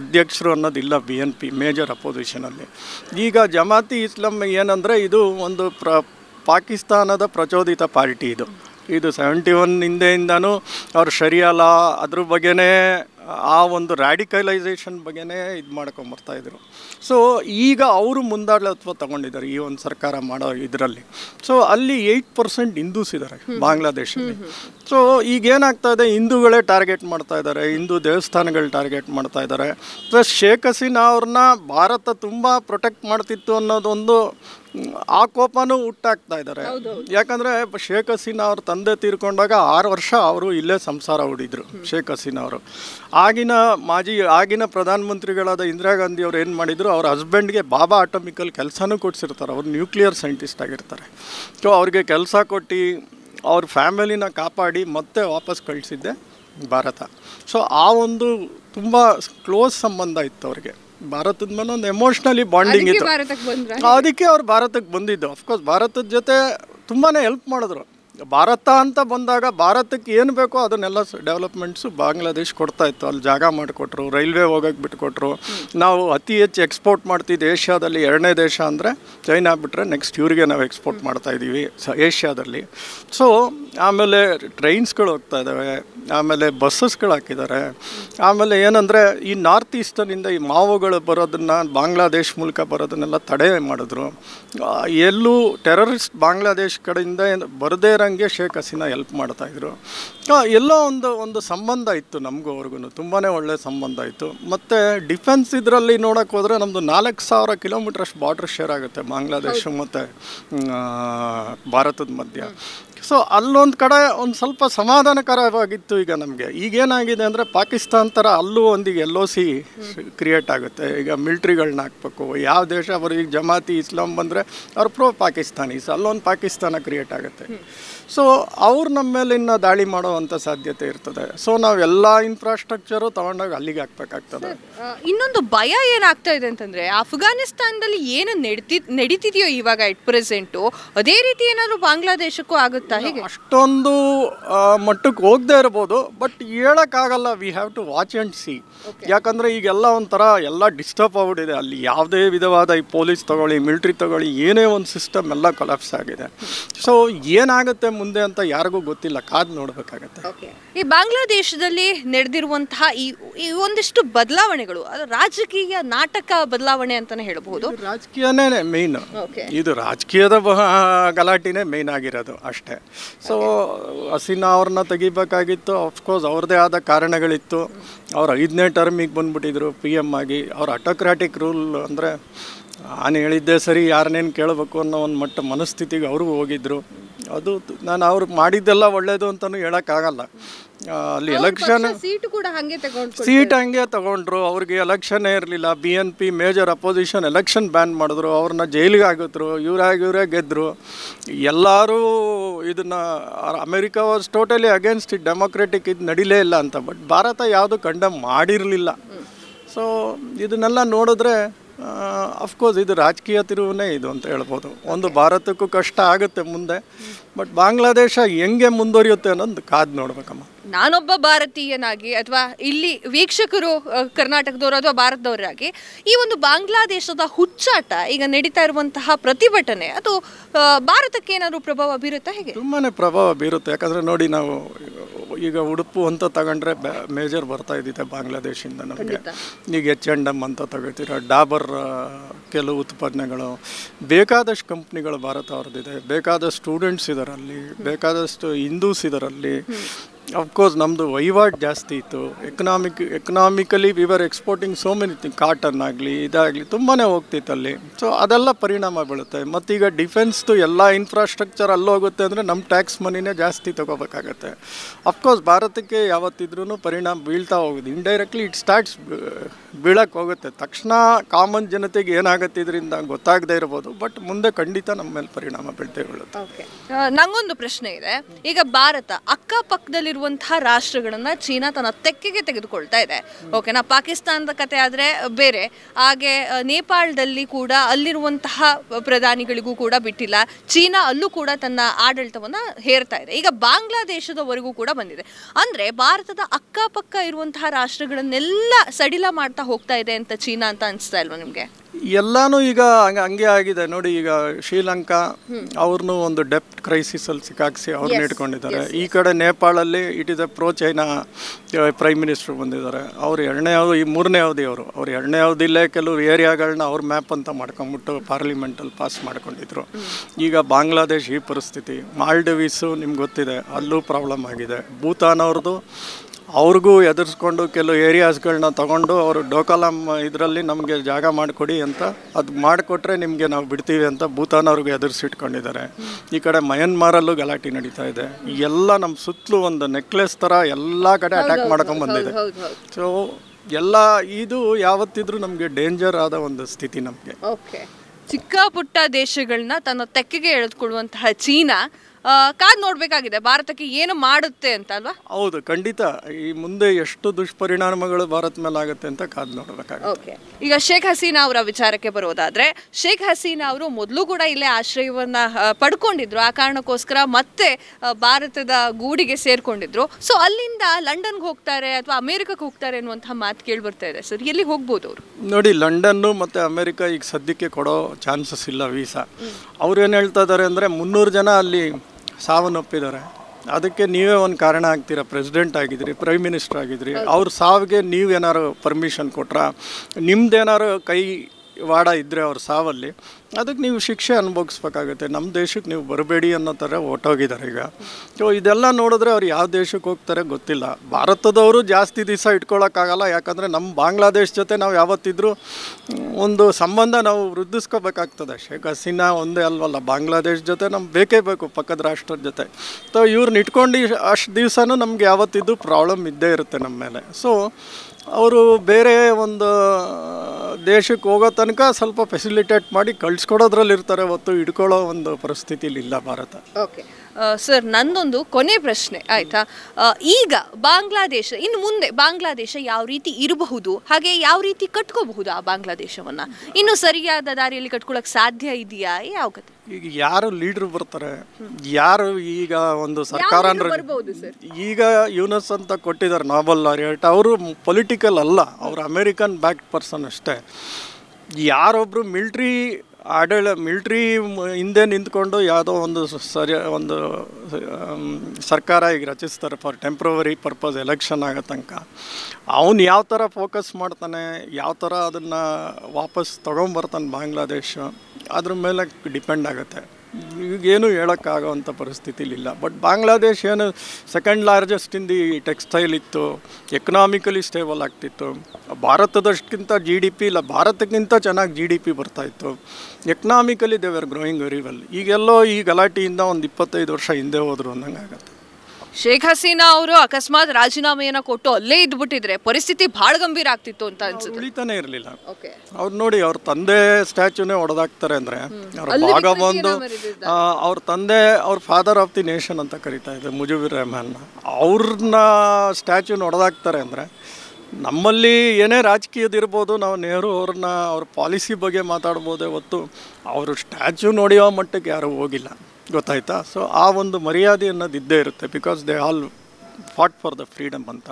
ಅಧ್ಯಕ್ಷರು ಅನ್ನೋದಿಲ್ಲ ಬಿ ಎನ್ ಪಿ ಮೇಜರ್ ಅಪೋಸಿಷನಲ್ಲಿ ಈಗ ಜಮಾತಿ ಇಸ್ಲಾಂ ಏನಂದರೆ ಇದು ಒಂದು ಪ್ರ ಪಾಕಿಸ್ತಾನದ ಪ್ರಚೋದಿತ ಪಾರ್ಟಿ ಇದು ಇದು ಸೆವೆಂಟಿ ಒನ್ ಹಿಂದೆಯಿಂದನೂ ಅವ್ರು ಸರಿಯಲ್ಲ ಅದ್ರ ಬಗ್ಗೆನೇ ಆ ಒಂದು ರ್ಯಾಡಿಕಲೈಸೇಷನ್ ಬಗ್ಗೆನೇ ಇದು ಮಾಡ್ಕೊಂಬರ್ತಾ ಇದ್ರು ಸೊ ಈಗ ಅವರು ಅಥವಾ ತಗೊಂಡಿದ್ದಾರೆ ಈ ಒಂದು ಸರ್ಕಾರ ಮಾಡೋ ಇದರಲ್ಲಿ ಸೊ ಅಲ್ಲಿ ಏಯ್ಟ್ ಪರ್ಸೆಂಟ್ ಹಿಂದೂಸ್ ಇದ್ದಾರೆ ಬಾಂಗ್ಲಾದೇಶಲ್ಲಿ ಸೊ ಈಗ ಏನಾಗ್ತಾ ಇದೆ ಹಿಂದೂಗಳೇ ಟಾರ್ಗೆಟ್ ಮಾಡ್ತಾ ಇದ್ದಾರೆ ಹಿಂದೂ ದೇವಸ್ಥಾನಗಳು ಟಾರ್ಗೆಟ್ ಮಾಡ್ತಾ ಇದ್ದಾರೆ ಪ್ಲಸ್ ಶೇಖ್ ಹಸೀನಾ ಅವ್ರನ್ನ ಭಾರತ ತುಂಬ ಪ್ರೊಟೆಕ್ಟ್ ಮಾಡ್ತಿತ್ತು ಅನ್ನೋದೊಂದು ಆ ಕೋಪನೂ ಹುಟ್ಟಾಗ್ತಾ ಇದ್ದಾರೆ ಯಾಕಂದರೆ ಶೇಖ್ ಹಸೀನಾ ಅವ್ರ ತಂದೆ ತೀರ್ಕೊಂಡಾಗ ಆರು ವರ್ಷ ಅವರು ಇಲ್ಲೇ ಸಂಸಾರ ಹೂಡಿದ್ರು ಶೇಖ್ ಹಸೀನಾ ಅವರು ಆಗಿನ ಮಾಜಿ ಆಗಿನ ಪ್ರಧಾನಮಂತ್ರಿಗಳಾದ ಇಂದಿರಾ ಗಾಂಧಿ ಏನು ಮಾಡಿದ್ರು ಅವ್ರ ಹಸ್ಬೆಂಡ್ಗೆ ಬಾಬಾ ಆಟೋಮಿಕಲ್ ಕೆಲಸನೂ ಕೊಡ್ಸಿರ್ತಾರೆ ಅವ್ರು ನ್ಯೂಕ್ಲಿಯರ್ ಸೈಂಟಿಸ್ಟ್ ಆಗಿರ್ತಾರೆ ಸೊ ಅವ್ರಿಗೆ ಕೆಲಸ ಕೊಟ್ಟು ಅವ್ರ ಫ್ಯಾಮಿಲಿನ ಕಾಪಾಡಿ ಮತ್ತೆ ವಾಪಸ್ ಕಳಿಸಿದ್ದೆ ಭಾರತ ಸೊ ಆ ಒಂದು ತುಂಬ ಕ್ಲೋಸ್ ಸಂಬಂಧ ಇತ್ತು ಅವ್ರಿಗೆ ಭಾರತದ ಮೇಲೆ ಒಂದು ಎಮೋಷ್ನಲಿ ಬಾಂಡಿಂಗ್ ಇತ್ತು ಅದಕ್ಕೆ ಅವ್ರು ಭಾರತಕ್ಕೆ ಬಂದಿದ್ದು ಅಫ್ಕೋರ್ಸ್ ಭಾರತದ ಜೊತೆ ತುಂಬಾ ಹೆಲ್ಪ್ ಮಾಡಿದ್ರು ಭಾರತ ಅಂತ ಬಂದಾಗ ಭಾರತಕ್ಕೆ ಏನು ಬೇಕೋ ಅದನ್ನೆಲ್ಲ ಡೆವಲಪ್ಮೆಂಟ್ಸು ಬಾಂಗ್ಲಾದೇಶ್ ಕೊಡ್ತಾ ಇತ್ತು ಅಲ್ಲಿ ಜಾಗ ಮಾಡಿಕೊಟ್ರು ರೈಲ್ವೆ ಹೋಗೋಕ್ಕೆ ಬಿಟ್ಕೊಟ್ರು ನಾವು ಅತಿ ಹೆಚ್ಚು ಎಕ್ಸ್ಪೋರ್ಟ್ ಮಾಡ್ತಿದ್ದು ಏಷ್ಯಾದಲ್ಲಿ ಎರಡನೇ ದೇಶ ಅಂದರೆ ಚೈನಾ ಬಿಟ್ಟರೆ ನೆಕ್ಸ್ಟ್ ಇವ್ರಿಗೆ ನಾವು ಎಕ್ಸ್ಪೋರ್ಟ್ ಮಾಡ್ತಾಯಿದ್ದೀವಿ ಸ ಏಷ್ಯಾದಲ್ಲಿ ಸೊ ಆಮೇಲೆ ಟ್ರೈನ್ಸ್ಗಳು ಹೋಗ್ತಾ ಇದ್ದಾವೆ ಆಮೇಲೆ ಬಸ್ಸಸ್ಗಳು ಹಾಕಿದ್ದಾರೆ ಆಮೇಲೆ ಏನಂದರೆ ಈ ನಾರ್ತ್ ಈಸ್ಟರ್ನಿಂದ ಈ ಮಾವುಗಳು ಬರೋದನ್ನು ಬಾಂಗ್ಲಾದೇಶ್ ಮೂಲಕ ಬರೋದನ್ನೆಲ್ಲ ತಡೆ ಮಾಡಿದ್ರು ಎಲ್ಲೂ ಟೆರರಿಸ್ಟ್ ಬಾಂಗ್ಲಾದೇಶ್ ಕಡೆಯಿಂದ ಬರದೇ ಇರೋಂಗೆ ಶೇಖ್ ಹಸೀನಾ ಹೆಲ್ಪ್ ಮಾಡ್ತಾಯಿದ್ರು ಎಲ್ಲೋ ಒಂದು ಒಂದು ಸಂಬಂಧ ಇತ್ತು ನಮಗೂ ಅವ್ರಿಗೂ ತುಂಬಾ ಒಳ್ಳೆಯ ಸಂಬಂಧ ಇತ್ತು ಮತ್ತು ಡಿಫೆನ್ಸ್ ಇದರಲ್ಲಿ ನೋಡೋಕೆ ಹೋದರೆ ನಮ್ಮದು ನಾಲ್ಕು ಸಾವಿರ ಕಿಲೋಮೀಟ್ರಷ್ಟು ಬಾರ್ಡ್ರ್ ಶೇರ್ ಆಗುತ್ತೆ ಬಾಂಗ್ಲಾದೇಶ ಮತ್ತು ಭಾರತದ ಮಧ್ಯ ಸೊ ಅಲ್ಲೊಂದು ಒಂದು ಕಡೆ ಒಂದು ಸ್ವಲ್ಪ ಸಮಾಧಾನಕರವಾಗಿತ್ತು ಈಗ ನಮಗೆ ಈಗೇನಾಗಿದೆ ಅಂದರೆ ಪಾಕಿಸ್ತಾನ ಥರ ಅಲ್ಲೂ ಒಂದೀಗ ಎಲ್ ಒ ಸಿ ಕ್ರಿಯೇಟ್ ಆಗುತ್ತೆ ಈಗ ಮಿಲ್ಟ್ರಿಗಳನ್ನ ಹಾಕ್ಬೇಕು ಯಾವ ದೇಶ ಅವ್ರಿಗೆ ಜಮಾತಿ ಇಸ್ಲಾಂ ಬಂದರೆ ಅವ್ರು ಪ್ರೋ ಪಾಕಿಸ್ತಾನೀಸ್ ಅಲ್ಲೊಂದು ಪಾಕಿಸ್ತಾನ ಕ್ರಿಯೇಟ್ ಆಗುತ್ತೆ ಸೊ ಅವ್ರು ನಮ್ಮ ಮೇಲೆ ಇನ್ನು ದಾಳಿ ಮಾಡುವಂಥ ಸಾಧ್ಯತೆ ಇರ್ತದೆ ಸೊ ನಾವೆಲ್ಲ ಇನ್ಫ್ರಾಸ್ಟ್ರಕ್ಚರು ತಗೊಂಡಾಗ ಅಲ್ಲಿಗೆ ಹಾಕ್ಬೇಕಾಗ್ತದೆ ಇನ್ನೊಂದು ಭಯ ಏನಾಗ್ತಾ ಇದೆ ಅಂತಂದರೆ ಅಫ್ಘಾನಿಸ್ತಾನದಲ್ಲಿ ಏನು ನಡೀತಿ ನಡೀತಿದೆಯೋ ಇವಾಗ ಎಟ್ ಪ್ರೆಸೆಂಟು ಅದೇ ರೀತಿ ಏನಾದರೂ ಬಾಂಗ್ಲಾದೇಶಕ್ಕೂ ಆಗುತ್ತಾ ಹೇಗೆ ಅಷ್ಟೊಂದು ಮಟ್ಟಕ್ಕೆ ಹೋಗದೆ ಇರ್ಬೋದು ಬಟ್ ಹೇಳೋಕ್ಕಾಗಲ್ಲ we have to watch and see ಯಾಕಂದರೆ ಈಗೆಲ್ಲ ಒಂಥರ ಎಲ್ಲ ಡಿಸ್ಟರ್ಬ್ ಆಗ್ಬಿಟ್ಟಿದೆ ಅಲ್ಲಿ ಯಾವುದೇ ವಿಧವಾದ ಈ ಪೊಲೀಸ್ ತಗೊಳ್ಳಿ ಮಿಲ್ಟ್ರಿ ತಗೊಳ್ಳಿ ಏನೇ ಒಂದು ಸಿಸ್ಟಮ್ ಎಲ್ಲ ಕೊಲಾಪ್ಸ್ ಆಗಿದೆ ಸೊ ಏನಾಗುತ್ತೆ ಮುಂದೆ ಅಂತ ಯಾರಿಗೂ ಗೊತ್ತಿಲ್ಲ ಕಾದ್ ನೋಡಬೇಕಾಗತ್ತೆ ಈ ಬಾಂಗ್ಲಾದೇಶದಲ್ಲಿ ನಡೆದಿರುವಂತಹ ಈ ಒಂದಿಷ್ಟು ಬದಲಾವಣೆಗಳು ರಾಜಕೀಯ ನಾಟಕ ಬದಲಾವಣೆ ಅಂತಾನೆ ಹೇಳಬಹುದು ರಾಜಕೀಯನೇ ಮೇನ್ ಇದು ರಾಜಕೀಯದ ಗಲಾಟಿನೇ ಮೇನ್ ಆಗಿರೋದು ಅಷ್ಟೇ ಸೊ ಹಸೀನಾ ಅವ್ರನ್ನ ತೆಗಿಬೇಕಾಗಿತ್ತು ಅಫ್ಕೋರ್ಸ್ ಅವ್ರದೇ ಆದ ಕಾರಣಗಳಿತ್ತು ಅವ್ರು ಐದನೇ ಟರ್ಮಿಗೆ ಬಂದ್ಬಿಟ್ಟಿದ್ರು ಪಿ ಎಮ್ ಆಗಿ ಅವ್ರ ಅಟೋಕ್ರಾಟಿಕ್ ರೂಲ್ ಅಂದರೆ ನಾನು ಹೇಳಿದ್ದೆ ಸರಿ ಯಾರನ್ನೇನು ಕೇಳಬೇಕು ಅನ್ನೋ ಒಂದು ಮಟ್ಟ ಮನಸ್ಥಿತಿಗೆ ಅವ್ರಿಗೂ ಹೋಗಿದ್ರು ಅದು ನಾನು ಅವ್ರು ಮಾಡಿದ್ದೆಲ್ಲ ಒಳ್ಳೇದು ಅಂತಲೂ ಹೇಳೋಕ್ಕಾಗಲ್ಲ ಅಲ್ಲಿ ಎಲೆಕ್ಷನ್ ಸೀಟ್ ಕೂಡ ಹಾಗೆ ತಗೊಂಡು ಸೀಟ್ ಹಂಗೆ ತಗೊಂಡ್ರು ಅವ್ರಿಗೆ ಎಲೆಕ್ಷನ್ನೇ ಇರಲಿಲ್ಲ B N P major opposition election ban ಮಾಡಿದ್ರು ಅವ್ರನ್ನ ಜೈಲಿಗೆ ಹಾಕಿದ್ರು ಇವರಾಗಿ ಇವರೇ ಗೆದ್ದರು ಎಲ್ಲರೂ ಇದನ್ನು America was totally against democratic ಇದು ನಡೀಲೇ ಇಲ್ಲ ಅಂತ ಬಟ್ ಭಾರತ ಯಾವುದು ಕಂಡಮ್ ಮಾಡಿರಲಿಲ್ಲ ಸೊ ಇದನ್ನೆಲ್ಲ ನೋಡಿದ್ರೆ ಅಫ್ಕೋರ್ಸ್ ಇದು ರಾಜಕೀಯ ತಿರುವನೇ ಇದು ಅಂತ ಹೇಳ್ಬೋದು ಒಂದು ಭಾರತಕ್ಕೂ ಕಷ್ಟ ಆಗುತ್ತೆ ಮುಂದೆ ಬಟ್ ಬಾಂಗ್ಲಾದೇಶ ಹೆಂಗೆ ಮುಂದುವರಿಯುತ್ತೆ ಅನ್ನೋದು ಕಾದು ನೋಡ್ಬೇಕಮ್ಮ ನಾನೊಬ್ಬ ಭಾರತೀಯನಾಗಿ ಅಥವಾ ಇಲ್ಲಿ ವೀಕ್ಷಕರು ಕರ್ನಾಟಕದವರು ಅಥವಾ ಭಾರತದವರಾಗಿ ಈ ಒಂದು ಬಾಂಗ್ಲಾದೇಶದ ಹುಚ್ಚಾಟ ಈಗ ನಡೀತಾ ಇರುವಂತಹ ಪ್ರತಿಭಟನೆ ಅದು ಭಾರತಕ್ಕೆ ಏನಾದರೂ ಪ್ರಭಾವ ಬೀರುತ್ತಾ ಹೇಗೆ ತುಂಬಾ ಪ್ರಭಾವ ಬೀರುತ್ತೆ ಯಾಕಂದರೆ ನೋಡಿ ನಾವು ಈಗ ಉಡುಪು ಅಂತ ತಗೊಂಡ್ರೆ ಮೇಜರ್ ಬರ್ತಾ ಇದ್ದಿದೆ ಬಾಂಗ್ಲಾದೇಶಿಂದ ನಮಗೆ ಈಗ ಎಚ್ ಎಂಡ್ ಎಮ್ ಅಂತ ತಗೋತೀರ ಡಾಬರ್ ಕೆಲವು ಉತ್ಪನ್ನಗಳು ಬೇಕಾದಷ್ಟು ಕಂಪ್ನಿಗಳು ಭಾರತ ಅವ್ರದ್ದಿದೆ ಬೇಕಾದಷ್ಟು ಸ್ಟೂಡೆಂಟ್ಸ್ ಇದರಲ್ಲಿ ಬೇಕಾದಷ್ಟು ಹಿಂದೂಸ್ ಇದರಲ್ಲಿ ಅಫ್ಕೋರ್ಸ್ ನಮ್ಮದು ವಹಿವಾಟು ಜಾಸ್ತಿ ಇತ್ತು economic economically we were exporting so many thing cotton ಆಗಲಿ ಇದಾಗಲಿ ತುಂಬಾ ಹೋಗ್ತಿತ್ತು ಅಲ್ಲಿ ಸೊ ಅದೆಲ್ಲ ಪರಿಣಾಮ ಬೀಳುತ್ತೆ ಮತ್ತೀಗ ಡಿಫೆನ್ಸ್ದು ಎಲ್ಲ ಇನ್ಫ್ರಾಸ್ಟ್ರಕ್ಚರ್ ಅಲ್ಲೋಗುತ್ತೆ ಅಂದರೆ ನಮ್ಮ ಟ್ಯಾಕ್ಸ್ ಮನಿನೇ ಜಾಸ್ತಿ ತೊಗೋಬೇಕಾಗತ್ತೆ ಅಫ್ಕೋರ್ಸ್ ಭಾರತಕ್ಕೆ ಯಾವತ್ತಿದ್ರೂ ಪರಿಣಾಮ ಬೀಳ್ತಾ ಹೋಗೋದು ಇಂಡೈರೆಕ್ಟ್ಲಿ ಇಟ್ ಸ್ಟಾರ್ಟ್ಸ್ ಬೀಳಕ್ಕೆ ಹೋಗುತ್ತೆ ತಕ್ಷಣ ಕಾಮನ್ ಜನತೆಗೆ ಏನಾಗುತ್ತೆ ಇದರಿಂದ ಗೊತ್ತಾಗದೇ ಇರ್ಬೋದು ಬಟ್ ಮುಂದೆ ಖಂಡಿತ ನಮ್ಮ ಮೇಲೆ ಪರಿಣಾಮ ಬೀಳ್ತಾ ಬೀಳುತ್ತೆ ನಂಗೊಂದು ಪ್ರಶ್ನೆ ಇದೆ ಈಗ ಭಾರತ ಅಕ್ಕಪಕ್ಕದಲ್ಲಿ ಇರುವಂತಹ ರಾಷ್ಟ್ರಗಳನ್ನು ಚೀನಾ ತನ್ನ ತೆಕ್ಕೆಗೆ ತೆಗೆದುಕೊಳ್ತಾ ಇದೆ ಓಕೆನಾ ಪಾಕಿಸ್ತಾನದ ಕತೆ ಆದ್ರೆ ಬೇರೆ ಹಾಗೆ ನೇಪಾಳದಲ್ಲಿ ಕೂಡ ಅಲ್ಲಿರುವಂತಹ ಪ್ರಧಾನಿಗಳಿಗೂ ಕೂಡ ಬಿಟ್ಟಿಲ್ಲ ಚೀನಾ ಅಲ್ಲೂ ಕೂಡ ತನ್ನ ಆಡಳಿತವನ್ನ ಹೇರ್ತಾ ಇದೆ ಈಗ ಬಾಂಗ್ಲಾದೇಶದವರೆಗೂ ಕೂಡ ಬಂದಿದೆ ಅಂದ್ರೆ ಭಾರತದ ಅಕ್ಕಪಕ್ಕ ಇರುವಂತಹ ರಾಷ್ಟ್ರಗಳನ್ನೆಲ್ಲ ಸಡಿಲ ಮಾಡ್ತಾ ಹೋಗ್ತಾ ಇದೆ ಅಂತ ಚೀನಾ ಅಂತ ಅನಿಸ್ತಾ ಇಲ್ವಾ ನಿಮಗೆ ಎಲ್ಲಾನು ಈಗ ಹಂಗೆ ಆಗಿದೆ ನೋಡಿ ಈಗ ಶ್ರೀಲಂಕಾ ಅವ್ರನ್ನೂ ಒಂದು ಡೆಪ್ಟ್ ಕ್ರೈಸಿಸ್ ಅಲ್ಲಿ ಸಿಕ್ಕಾಕ್ಸಿ ಅವ್ರನ್ನ ಇಟ್ಕೊಂಡಿದ್ದಾರೆ ಈ ಕಡೆ ನೇಪಾಳಲ್ಲಿ it is a pro China prime minister ಬಂದಿದ್ದಾರೆ ಅವ್ರು ಎರಡನೇ ಅವಧಿ ಮೂರನೇ ಅವಧಿ ಅವರು ಅವ್ರು ಎರಡನೇ ಅವಧಿಲ್ಲೇ ಕೆಲವು ಏರಿಯಾಗಳನ್ನ ಅವ್ರ ಮ್ಯಾಪ್ ಅಂತ ಮಾಡ್ಕೊಂಬಿಟ್ಟು ಪಾರ್ಲಿಮೆಂಟಲ್ಲಿ ಪಾಸ್ ಮಾಡ್ಕೊಂಡಿದ್ರು ಈಗ ಬಾಂಗ್ಲಾದೇಶ್ ಈ ಪರಿಸ್ಥಿತಿ ಮಾಲ್ಡೀವ್ಸು ನಿಮ್ಗೆ ಗೊತ್ತಿದೆ ಅಲ್ಲೂ ಪ್ರಾಬ್ಲಮ್ ಆಗಿದೆ ಭೂತಾನ್ ಅವ್ರದ್ದು ಅವ್ರಿಗೂ ಎದುರಿಸ್ಕೊಂಡು ಕೆಲವು ಏರಿಯಾಸ್ಗಳನ್ನ ತಗೊಂಡು ಅವರು ಡೋಕಾಲಮ್ ಇದರಲ್ಲಿ ನಮಗೆ ಜಾಗ ಮಾಡಿಕೊಡಿ ಅಂತ ಅದು ಮಾಡಿಕೊಟ್ರೆ ನಿಮಗೆ ನಾವು ಬಿಡ್ತೀವಿ ಅಂತ ಭೂತಾನವ್ರಿಗೂ ಎದುರಿಸಿಟ್ಕೊಂಡಿದ್ದಾರೆ ಈ ಕಡೆ ಮಯನ್ಮಾರಲ್ಲೂ ಗಲಾಟೆ ನಡೀತಾ ಇದೆ ಎಲ್ಲ ನಮ್ಮ ಸುತ್ತಲೂ ಒಂದು ನೆಕ್ಲೆಸ್ ಥರ ಎಲ್ಲ ಕಡೆ ಅಟ್ಯಾಕ್ ಮಾಡ್ಕೊಂಬಂದಿದೆ ಸೊ ಎಲ್ಲ ಇದು ಯಾವತ್ತಿದ್ರೂ ನಮಗೆ ಡೇಂಜರ್ ಆದ ಒಂದು ಸ್ಥಿತಿ ನಮಗೆ ಚಿಕ್ಕ ಪುಟ್ಟ ದೇಶಗಳನ್ನ ತನ್ನ ತೆಕ್ಕೆಗೆ ಎಳೆದುಕೊಳ್ಳುವಂತಹ ಚೀನಾ ಕಾದ್ ನೋಡಬೇಕಾಗಿದೆ ಭಾರತಕ್ಕೆ ಏನು ಮಾಡುತ್ತೆ ಅಂತ ಅಲ್ವಾ ಹೌದು ಖಂಡಿತ ಈ ಮುಂದೆ ಎಷ್ಟು ದುಷ್ಪರಿಣಾಮಗಳು ಭಾರತ ಮೇಲೆ ಆಗುತ್ತೆ ಅಂತ ಕಾದ್ ಓಕೆ ಈಗ ಶೇಖ್ ಹಸೀನಾ ಅವರ ವಿಚಾರಕ್ಕೆ ಬರೋದಾದ್ರೆ ಶೇಖ್ ಹಸೀನಾ ಅವರು ಮೊದಲು ಕೂಡ ಇಲ್ಲೇ ಆಶ್ರಯವನ್ನ ಪಡ್ಕೊಂಡಿದ್ರು ಆ ಕಾರಣಕ್ಕೋಸ್ಕರ ಮತ್ತೆ ಭಾರತದ ಗೂಡಿಗೆ ಸೇರ್ಕೊಂಡಿದ್ರು ಸೊ ಅಲ್ಲಿಂದ ಲಂಡನ್ಗೆ ಹೋಗ್ತಾರೆ ಅಥವಾ ಅಮೆರಿಕಕ್ಕೆ ಹೋಗ್ತಾರೆ ಅನ್ನುವಂತಹ ಮಾತು ಕೇಳಿ ಬರ್ತಾ ಇದೆ ಸರ್ ಎಲ್ಲಿ ಹೋಗ್ಬೋದು ಅವರು ನೋಡಿ ಲಂಡನ್ನು ಮತ್ತೆ ಅಮೆರಿಕ ಈಗ ಸದ್ಯಕ್ಕೆ ಕೊಡೋ ಚಾನ್ಸಸ್ ಇಲ್ಲ ವೀಸಾ ಅವ್ರು ಏನು ಹೇಳ್ತಾ ಇದ್ದಾರೆ ಅಂದರೆ ಮುನ್ನೂರು ಜನ ಅಲ್ಲಿ ಸಾವನ್ನೊಪ್ಪಿದ್ದಾರೆ ಅದಕ್ಕೆ ನೀವೇ ಒಂದು ಕಾರಣ ಆಗ್ತೀರಾ ಪ್ರೆಸಿಡೆಂಟ್ ಆಗಿದ್ರಿ ಪ್ರೈಮ್ ಮಿನಿಸ್ಟರ್ ಆಗಿದ್ರಿ ಅವ್ರ ಸಾವಿಗೆ ನೀವೇನಾರು ಪರ್ಮಿಷನ್ ಕೊಟ್ರ ನಿಮ್ದೇನಾರು ಕೈ ವಾಡ ಇದ್ದರೆ ಅವ್ರ ಸಾವಲ್ಲಿ ಅದಕ್ಕೆ ನೀವು ಶಿಕ್ಷೆ ಅನುಭವಿಸ್ಬೇಕಾಗುತ್ತೆ ನಮ್ಮ ದೇಶಕ್ಕೆ ನೀವು ಬರಬೇಡಿ ಅನ್ನೋ ಥರ ಹೊಟ್ಟೋಗಿದ್ದಾರೆ ಈಗ ಸೊ ಇದೆಲ್ಲ ನೋಡಿದ್ರೆ ಅವ್ರು ಯಾವ ದೇಶಕ್ಕೆ ಹೋಗ್ತಾರೆ ಗೊತ್ತಿಲ್ಲ ಭಾರತದವರು ಜಾಸ್ತಿ ದಿವಸ ಇಟ್ಕೊಳ್ಳೋಕ್ಕಾಗಲ್ಲ ಯಾಕಂದರೆ ನಮ್ಮ ಬಾಂಗ್ಲಾದೇಶ್ ಜೊತೆ ನಾವು ಯಾವತ್ತಿದ್ರೂ ಒಂದು ಸಂಬಂಧ ನಾವು ವೃದ್ಧಿಸ್ಕೋಬೇಕಾಗ್ತದೆ ಶೇಖ್ ಹಸೀನಾ ಒಂದೇ ಅಲ್ವಲ್ಲ ಬಾಂಗ್ಲಾದೇಶ್ ಜೊತೆ ನಮ್ಗೆ ಬೇಕೇ ಬೇಕು ಪಕ್ಕದ ರಾಷ್ಟ್ರದ ಜೊತೆ ಸೊ ಇವ್ರನ್ನ ಇಟ್ಕೊಂಡು ಅಷ್ಟು ದಿವಸನೂ ನಮ್ಗೆ ಯಾವತ್ತಿದ್ದು ಪ್ರಾಬ್ಲಮ್ ಇದ್ದೇ ಇರುತ್ತೆ ನಮ್ಮ ಮೇಲೆ ಸೊ ಅವರು ಬೇರೆ ಒಂದು ದೇಶಕ್ಕೆ ಹೋಗೋ ತನಕ ಸ್ವಲ್ಪ ಫೆಸಿಲಿಟೇಟ್ ಮಾಡಿ ಕಳಿಸ್ಕೊಡ್ಬೇಕು ಕೊಡೋದ್ರಲ್ಲಿ ಇರ್ತಾರೆ ಹೊತ್ತು ಇಟ್ಕೊಳ್ಳೋ ಒಂದು ಪರಿಸ್ಥಿತಿಲಿ ಇಲ್ಲ ಭಾರತ ಓಕೆ ಸರ್ uh, ನಂದೊಂದು ಕೊನೆ ಪ್ರಶ್ನೆ ಆಯಿತಾ uh, ಈಗ ಬಾಂಗ್ಲಾದೇಶ ಇನ್ನು ಮುಂದೆ ಬಾಂಗ್ಲಾದೇಶ ಯಾವ ರೀತಿ ಇರಬಹುದು ಹಾಗೆ ಯಾವ ರೀತಿ ಕಟ್ಕೋಬಹುದು ಆ ಬಾಂಗ್ಲಾದೇಶವನ್ನು ಇನ್ನು ಸರಿಯಾದ ದಾರಿಯಲ್ಲಿ ಕಟ್ಕೊಳ್ಳೋಕೆ ಸಾಧ್ಯ ಇದೆಯಾ ಯಾವ ಕತೆ ಈಗ ಯಾರು ಲೀಡ್ರ್ ಬರ್ತಾರೆ ಯಾರು ಈಗ ಒಂದು ಸರ್ಕಾರ ಈಗ ಯುನಸ್ ಅಂತ ಕೊಟ್ಟಿದ್ದಾರೆ ನಾಬಲ್ ಲಾರಿಯಟ್ ಅವರು ಪೊಲಿಟಿಕಲ್ ಅಲ್ಲ ಅವರು ಅಮೇರಿಕನ್ ಬ್ಯಾಕ್ ಪರ್ಸನ್ ಅಷ್ಟೇ ಯಾರೊಬ್ಬರು ಮಿಲ್ಟ್ರಿ ಆಡಳಿತ ಮಿಲ್ಟ್ರಿ ಹಿಂದೆ ನಿಂತ್ಕೊಂಡು ಯಾವುದೋ ಒಂದು ಸರಿ ಒಂದು ಸರ್ಕಾರ ಈಗ ರಚಿಸ್ತಾರೆ ಫಾರ್ ಟೆಂಪ್ರವರಿ ಪರ್ಪಸ್ ಎಲೆಕ್ಷನ್ ಆಗೋ ತನಕ ಅವನು ಯಾವ ಥರ ಫೋಕಸ್ ಮಾಡ್ತಾನೆ ಯಾವ ಥರ ಅದನ್ನು ವಾಪಸ್ ತೊಗೊಂಬರ್ತಾನೆ ಬಾಂಗ್ಲಾದೇಶ ಅದ್ರ ಮೇಲೆ ಡಿಪೆಂಡ್ ಆಗುತ್ತೆ ಈಗೇನು ಹೇಳೋಕ್ಕಾಗೋವಂಥ ಪರಿಸ್ಥಿತಿಲಿಲ್ಲ ಬಟ್ ಬಾಂಗ್ಲಾದೇಶ್ ಏನು second largest in the textile ಇತ್ತು ಎಕನಾಮಿಕಲಿ ಸ್ಟೇಬಲ್ ಆಗ್ತಿತ್ತು ಭಾರತದಷ್ಟಕ್ಕಿಂತ ಜಿ ಡಿ ಪಿ ಇಲ್ಲ ಭಾರತಕ್ಕಿಂತ ಚೆನ್ನಾಗಿ ಜಿ ಡಿ ಪಿ ಬರ್ತಾಯಿತ್ತು economically they were growing very well ಈಗೆಲ್ಲೋ ಈ ಗಲಾಟೆಯಿಂದ ಒಂದು ಇಪ್ಪತ್ತೈದು ವರ್ಷ ಹಿಂದೆ ಹೋದರು ಅಂದಂಗೆ ಆಗುತ್ತೆ ಶೇಖ್ ಹಸೀನಾ ಅವರು ಅಕಸ್ಮಾತ್ ರಾಜೀನಾಮೆಯನ್ನ ಕೊಟ್ಟು ಅಲ್ಲೇ ಇದ್ಬಿಟ್ಟಿದ್ರೆ ಪರಿಸ್ಥಿತಿ ಭಾಳ ಗಂಭೀರ ಆಗ್ತಿತ್ತು ಅಂತ ಅನ್ಸುತ್ತೆ ಇರಲಿಲ್ಲ ಅವ್ರು ನೋಡಿ ಅವ್ರ ತಂದೆ ಸ್ಟ್ಯಾಚ್ಯೂನೇ ಒಡೆದಾಕ್ತಾರೆ ಅಂದ್ರೆ ಅವ್ರ ಭಾಗ ಬಂದು ಅವ್ರ ತಂದೆ ಅವ್ರ ಫಾದರ್ ಆಫ್ ದಿ ನೇಷನ್ ಅಂತ ಕರಿತಾ ಇದೆ ಮುಜೀಬುರ್ ರೆಹಮಾನ್ ಅವ್ರನ್ನ ಸ್ಟ್ಯಾಚ್ಯೂನ ಒಡೆದಾಕ್ತಾರೆ ಅಂದ್ರೆ ನಮ್ಮಲ್ಲಿ ಏನೇ ರಾಜಕೀಯದಿರ್ಬೋದು ನಾವು ನೆಹರು ಅವ್ರನ್ನ ಅವ್ರ ಪಾಲಿಸಿ ಬಗ್ಗೆ ಮಾತಾಡ್ಬೋದೇ ಹೊತ್ತು ಅವರು ಸ್ಟ್ಯಾಚ್ಯೂ ನೋಡಿಯೋ ಮಟ್ಟಕ್ಕೆ ಯಾರೂ ಹೋಗಿಲ್ಲ ಗೊತ್ತಾಯ್ತಾ ಸೊ ಆ ಒಂದು ಮರ್ಯಾದೆ ಅನ್ನೋದು ಇದ್ದೇ ಇರುತ್ತೆ because they all fought for the freedom ಅಂತ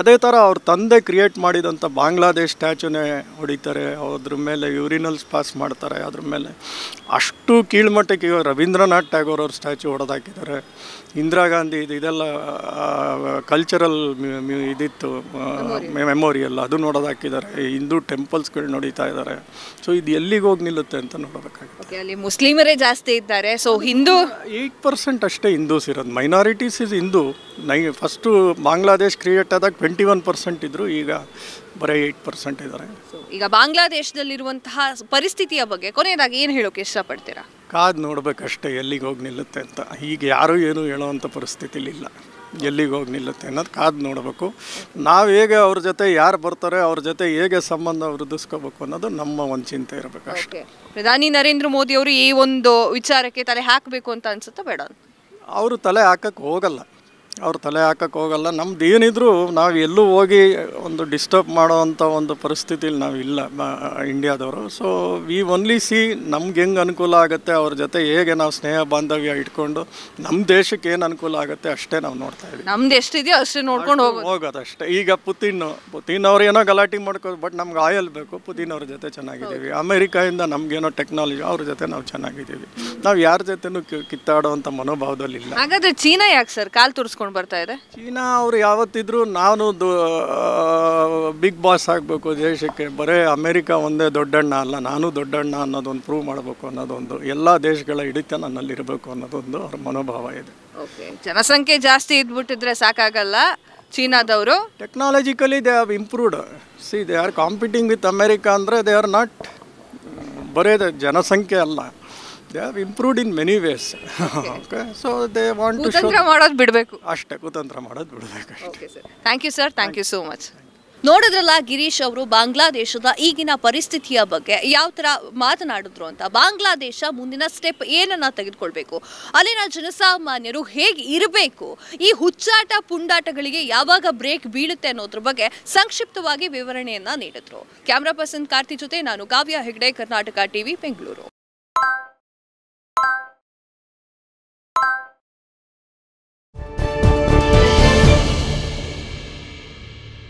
ಅದೇ ಥರ ಅವ್ರ ತಂದೆ ಕ್ರಿಯೇಟ್ ಮಾಡಿದಂಥ ಬಾಂಗ್ಲಾದೇಶ್ ಸ್ಟ್ಯಾಚುನೇ ಹೊಡಿತಾರೆ ಅದ್ರ ಮೇಲೆ ಯೂರಿನಲ್ಸ್ ಪಾಸ್ ಮಾಡ್ತಾರೆ ಅದ್ರ ಮೇಲೆ ಅಷ್ಟು ಕೀಳ್ಮಟ್ಟಕ್ಕೆ ಇವಾಗ ರವೀಂದ್ರನಾಥ್ ಟ್ಯಾಗೋರ್ ಅವ್ರ ಸ್ಟ್ಯಾಚು ಹೊಡೆದಾಕಿದ್ದಾರೆ ಇಂದಿರಾ ಗಾಂಧಿ ಇದು ಇದೆಲ್ಲ ಕಲ್ಚರಲ್ ಇದಿತ್ತು ಮೆಮೋರಿಯಲ್ ಅದು ನೋಡೋದಾಕಿದ್ದಾರೆ ಹಿಂದೂ ಟೆಂಪಲ್ಸ್ಗಳು ನೋಡಿತಾ ಇದ್ದಾರೆ ಸೊ ಇದು ಎಲ್ಲಿಗೆ ಹೋಗಿ ನಿಲ್ಲುತ್ತೆ ಅಂತ ನೋಡಬೇಕಾಗುತ್ತೆ ಅಲ್ಲಿ ಮುಸ್ಲಿಮರೇ ಜಾಸ್ತಿ ಇದ್ದಾರೆ ಸೊ ಹಿಂದೂ ಏಯ್ಟ್ ಪರ್ಸೆಂಟ್ ಅಷ್ಟೇ ಹಿಂದೂಸ್ ಇರೋದು ಮೈನಾರಿಟೀಸ್ ಇಸ್ ಹಿಂದೂ ನೈ ಫಸ್ಟ್ ಫಸ್ಟು ಬಾಂಗ್ಲಾದೇಶ್ ಕ್ರಿಯೇಟ್ ಆದಾಗ ಟ್ವೆಂಟಿ ಒನ್ ಪರ್ಸೆಂಟ್ ಇದ್ದರು ಈಗ ಬರೀ ಏಟ್ ಪರ್ಸೆಂಟ್ ಇದ್ದಾರೆ ಈಗ ಬಾಂಗ್ಲಾದೇಶದಲ್ಲಿರುವಂತಹ ಪರಿಸ್ಥಿತಿಯ ಬಗ್ಗೆ ಕೊನೆಯದಾಗಿ ಏನು ಹೇಳೋಕೆ ಇಷ್ಟಪಡ್ತೀರಾ ಕಾದ್ ನೋಡಬೇಕಷ್ಟೇ ಎಲ್ಲಿಗೆ ಹೋಗಿ ನಿಲ್ಲುತ್ತೆ ಅಂತ ಈಗ ಯಾರೂ ಏನು ಹೇಳೋವಂಥ ಪರಿಸ್ಥಿತಿಲಿಲ್ಲ ಎಲ್ಲಿಗೆ ಹೋಗಿ ನಿಲ್ಲುತ್ತೆ ಅನ್ನೋದು ಕಾದು ನೋಡಬೇಕು ನಾವು ಹೇಗೆ ಅವ್ರ ಜೊತೆ ಯಾರು ಬರ್ತಾರೆ ಅವ್ರ ಜೊತೆ ಹೇಗೆ ಸಂಬಂಧ ವೃದ್ಧಿಸ್ಕೋಬೇಕು ಅನ್ನೋದು ನಮ್ಮ ಒಂದು ಚಿಂತೆ ಇರಬೇಕು ಅಷ್ಟೇ ಪ್ರಧಾನಿ ನರೇಂದ್ರ ಮೋದಿ ಅವರು ಈ ಒಂದು ವಿಚಾರಕ್ಕೆ ತಲೆ ಹಾಕಬೇಕು ಅಂತ ಅನ್ಸುತ್ತೆ ಬೇಡ ಅವರು ತಲೆ ಹಾಕಕ್ಕೆ ಹೋಗಲ್ಲ ಅವ್ರು ತಲೆ ಹಾಕಕ್ಕೆ ಹೋಗಲ್ಲ ನಮ್ದು ಏನಿದ್ರು ನಾವು ಎಲ್ಲೂ ಹೋಗಿ ಒಂದು ಡಿಸ್ಟರ್ಬ್ ಮಾಡೋವಂಥ ಒಂದು ಪರಿಸ್ಥಿತಿಲಿ ನಾವು ಇಲ್ಲ ಇಂಡಿಯಾದವರು ಸೊ ವಿ ಒನ್ಲಿ ಸಿ ನಮ್ಗೆ ಹೆಂಗೆ ಅನುಕೂಲ ಆಗುತ್ತೆ ಅವ್ರ ಜೊತೆ ಹೇಗೆ ನಾವು ಸ್ನೇಹ ಬಾಂಧವ್ಯ ಇಟ್ಕೊಂಡು ನಮ್ಮ ದೇಶಕ್ಕೆ ಏನು ಅನುಕೂಲ ಆಗುತ್ತೆ ಅಷ್ಟೇ ನಾವು ನೋಡ್ತಾ ಇದ್ದೀವಿ ನಮ್ದು ಎಷ್ಟಿದೆಯೋ ಅಷ್ಟೇ ನೋಡ್ಕೊಂಡು ಹೋಗೋದು ಹೋಗೋದು ಅಷ್ಟೇ ಈಗ ಪುತಿನ್ ಪುತಿನ್ ಅವ್ರು ಏನೋ ಗಲಾಟೆ ಮಾಡ್ಕೋ ಬಟ್ ನಮ್ಗೆ ಆಯಲ್ ಬೇಕು ಪುತಿನ್ ಅವ್ರ ಜೊತೆ ಚೆನ್ನಾಗಿದ್ದೀವಿ ಅಮೇರಿಕಾಯಿಂದ ನಮ್ಗೇನೋ ಟೆಕ್ನಾಲಜಿ ಅವ್ರ ಜೊತೆ ನಾವು ಚೆನ್ನಾಗಿದ್ದೀವಿ ನಾವು ಯಾರ ಜೊತೆನೂ ಕಿತ್ತಾಡೋ ಅಂತ ಮನೋಭಾವದಲ್ಲಿ ಇಲ್ಲ ಹಾಗಾದ್ರೆ ಚೀನಾ ಯಾಕೆ ಸರ್ ಕಾಲು ತೋರಿಸ್ಕೊಂಡು ಬರ್ತಾ ಇದೆ ಚೀನಾ ಅವರು ಯಾವತ್ತಿದ್ರೂ ನಾನು ಬಿಗ್ ಬಾಸ್ ಆಗಬೇಕು ದೇಶಕ್ಕೆ ಬರೇ ಅಮೆರಿಕ ಒಂದೇ ದೊಡ್ಡಣ್ಣ ಅಲ್ಲ ನಾನು ದೊಡ್ಡಣ್ಣ ಅನ್ನೋದೊಂದು ಪ್ರೂವ್ ಮಾಡಬೇಕು ಅನ್ನೋದೊಂದು ಎಲ್ಲ ದೇಶಗಳ ಹಿಡಿತ ಇರಬೇಕು ಅನ್ನೋದೊಂದು ಅವ್ರ ಮನೋಭಾವ ಇದೆ ಓಕೆ ಜನಸಂಖ್ಯೆ ಜಾಸ್ತಿ ಇದ್ಬಿಟ್ಟಿದ್ರೆ ಸಾಕಾಗಲ್ಲ ಚೀನಾದವರು technologically they have improved see they are competing with America ಅಂದರೆ ದೇ ಆರ್ ನಾಟ್ ಬರೇ ಜನಸಂಖ್ಯೆ ಅಲ್ಲ they are improved in many ways okay so they want to ಕುತಂತ್ರ ಮಾಡೋದು ಬಿಡಬೇಕು ಅಷ್ಟೇ ಕುತಂತ್ರ ಮಾಡೋದು ಬಿಡಬೇಕು ಅಷ್ಟೇ thank you sir thank you so much ನೋಡಿದ್ರಲ್ಲ ಗಿರೀಶ್ ಅವರು ಬಾಂಗ್ಲಾದೇಶದ ಈಗಿನ ಪರಿಸ್ಥಿತಿಯ ಬಗ್ಗೆ ಯಾವ ಥರ ಮಾತನಾಡಿದ್ರು ಅಂತ ಬಾಂಗ್ಲಾದೇಶ ಮುಂದಿನ ಸ್ಟೆಪ್ ಏನನ್ನ ತೆಗೆದುಕೊಳ್ಬೇಕು ಅಲ್ಲಿನ ಜನಸಾಮಾನ್ಯರು ಹೇಗೆ ಇರಬೇಕು ಈ ಹುಚ್ಚಾಟ ಪುಂಡಾಟಗಳಿಗೆ ಯಾವಾಗ ಬ್ರೇಕ್ ಬೀಳುತ್ತೆ ಅನ್ನೋದ್ರ ಬಗ್ಗೆ ಸಂಕ್ಷಿಪ್ತವಾಗಿ ವಿವರಣೆಯನ್ನು ನೀಡಿದ್ರು ಕ್ಯಾಮ್ರಾ ಪರ್ಸನ್ ಕಾರ್ತಿ ಜೊತೆ ನಾನು ಕಾವ್ಯ ಹೆಗ್ಡೆ ಕರ್ನಾಟಕ ಟಿವಿ ಬೆಂಗಳೂರು